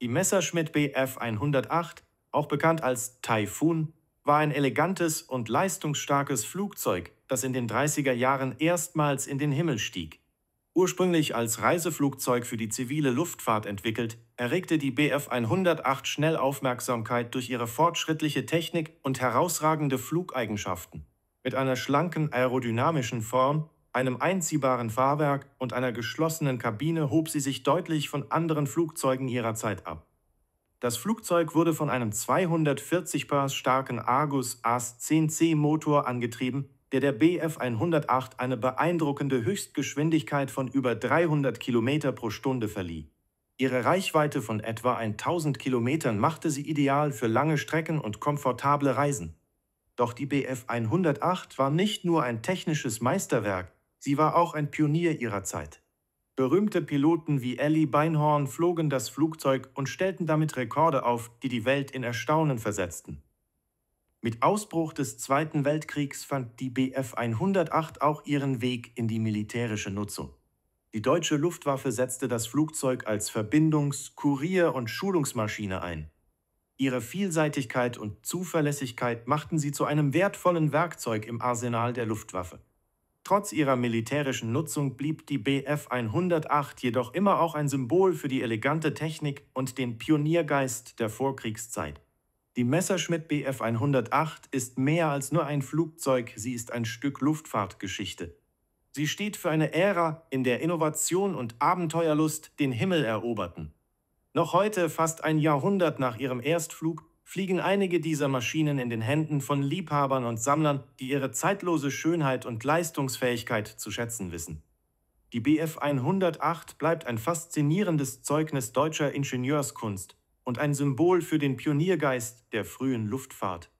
Die Messerschmitt Bf 108, auch bekannt als Typhoon, war ein elegantes und leistungsstarkes Flugzeug, das in den 30er Jahren erstmals in den Himmel stieg. Ursprünglich als Reiseflugzeug für die zivile Luftfahrt entwickelt, erregte die Bf 108 schnell Aufmerksamkeit durch ihre fortschrittliche Technik und herausragende Flugeigenschaften. Mit einer schlanken aerodynamischen Form einem einziehbaren Fahrwerk und einer geschlossenen Kabine hob sie sich deutlich von anderen Flugzeugen ihrer Zeit ab. Das Flugzeug wurde von einem 240 Pers starken Argus AS-10C Motor angetrieben, der der Bf 108 eine beeindruckende Höchstgeschwindigkeit von über 300 km pro Stunde verlieh. Ihre Reichweite von etwa 1000 Kilometern machte sie ideal für lange Strecken und komfortable Reisen. Doch die Bf 108 war nicht nur ein technisches Meisterwerk, Sie war auch ein Pionier ihrer Zeit. Berühmte Piloten wie Ellie Beinhorn flogen das Flugzeug und stellten damit Rekorde auf, die die Welt in Erstaunen versetzten. Mit Ausbruch des Zweiten Weltkriegs fand die Bf 108 auch ihren Weg in die militärische Nutzung. Die deutsche Luftwaffe setzte das Flugzeug als Verbindungs-, Kurier- und Schulungsmaschine ein. Ihre Vielseitigkeit und Zuverlässigkeit machten sie zu einem wertvollen Werkzeug im Arsenal der Luftwaffe. Trotz ihrer militärischen Nutzung blieb die Bf 108 jedoch immer auch ein Symbol für die elegante Technik und den Pioniergeist der Vorkriegszeit. Die Messerschmitt Bf 108 ist mehr als nur ein Flugzeug, sie ist ein Stück Luftfahrtgeschichte. Sie steht für eine Ära, in der Innovation und Abenteuerlust den Himmel eroberten. Noch heute, fast ein Jahrhundert nach ihrem Erstflug, fliegen einige dieser Maschinen in den Händen von Liebhabern und Sammlern, die ihre zeitlose Schönheit und Leistungsfähigkeit zu schätzen wissen. Die Bf 108 bleibt ein faszinierendes Zeugnis deutscher Ingenieurskunst und ein Symbol für den Pioniergeist der frühen Luftfahrt.